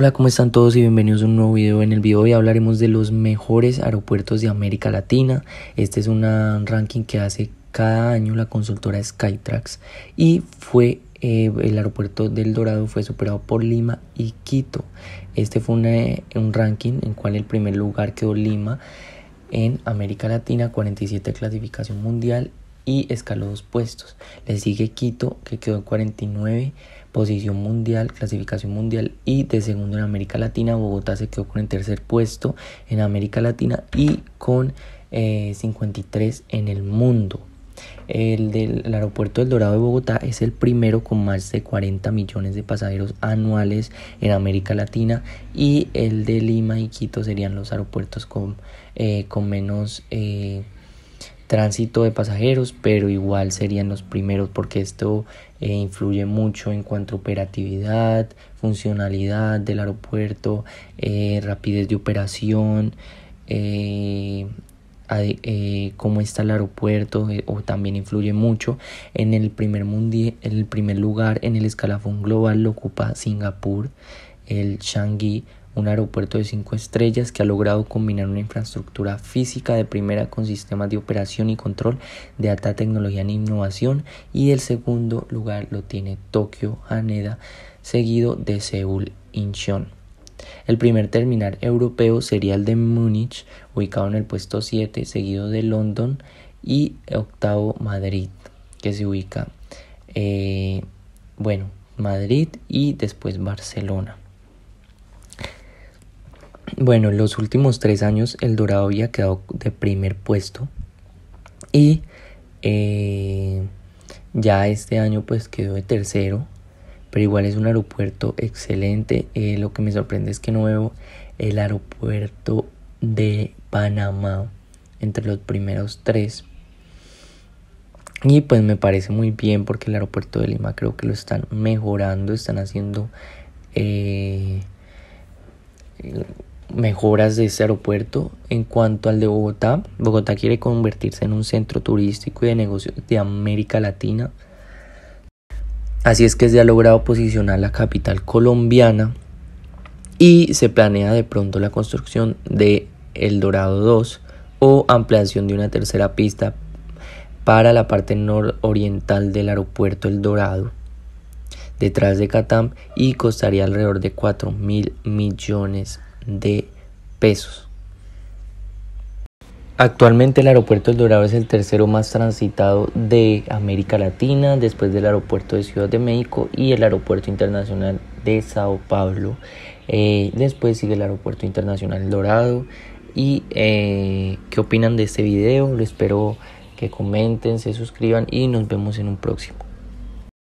Hola, ¿cómo están todos y bienvenidos a un nuevo video? En el video de hoy hablaremos de los mejores aeropuertos de América Latina. Este es un ranking que hace cada año la consultora Skytrax y fue eh, el aeropuerto del Dorado fue superado por Lima y Quito. Este fue eh, un ranking en cual el primer lugar quedó Lima en América Latina, 47 clasificación mundial y escaló dos puestos. Le sigue Quito, que quedó en 49, posición mundial, clasificación mundial y de segundo en América Latina. Bogotá se quedó con el tercer puesto en América Latina y con 53 eh, en el mundo. El del aeropuerto del Dorado de Bogotá es el primero con más de 40 millones de pasajeros anuales en América Latina y el de Lima y Quito serían los aeropuertos con, eh, con menos... Eh, tránsito de pasajeros, pero igual serían los primeros porque esto eh, influye mucho en cuanto a operatividad, funcionalidad del aeropuerto, eh, rapidez de operación, eh, cómo está el aeropuerto o también influye mucho. En el primer, el primer lugar en el escalafón global lo ocupa Singapur, el Changi un aeropuerto de cinco estrellas que ha logrado combinar una infraestructura física de primera con sistemas de operación y control de alta tecnología en innovación y el segundo lugar lo tiene Tokio Haneda seguido de Seúl Incheon. El primer terminal europeo sería el de Múnich, ubicado en el puesto 7, seguido de London y octavo Madrid, que se ubica, eh, bueno, Madrid y después Barcelona. Bueno, los últimos tres años el Dorado había quedado de primer puesto y eh, ya este año pues quedó de tercero, pero igual es un aeropuerto excelente. Eh, lo que me sorprende es que no veo el aeropuerto de Panamá entre los primeros tres. Y pues me parece muy bien porque el aeropuerto de Lima creo que lo están mejorando, están haciendo... Eh, mejoras de este aeropuerto. En cuanto al de Bogotá, Bogotá quiere convertirse en un centro turístico y de negocios de América Latina. Así es que se ha logrado posicionar la capital colombiana y se planea de pronto la construcción de El Dorado 2 o ampliación de una tercera pista para la parte nororiental del aeropuerto El Dorado detrás de Catam y costaría alrededor de 4 mil millones de pesos. Actualmente el aeropuerto El Dorado es el tercero más transitado de América Latina, después del aeropuerto de Ciudad de México y el aeropuerto internacional de Sao Paulo. Eh, después sigue el aeropuerto internacional El Dorado. ¿Y eh, qué opinan de este video? Lo espero que comenten, se suscriban y nos vemos en un próximo.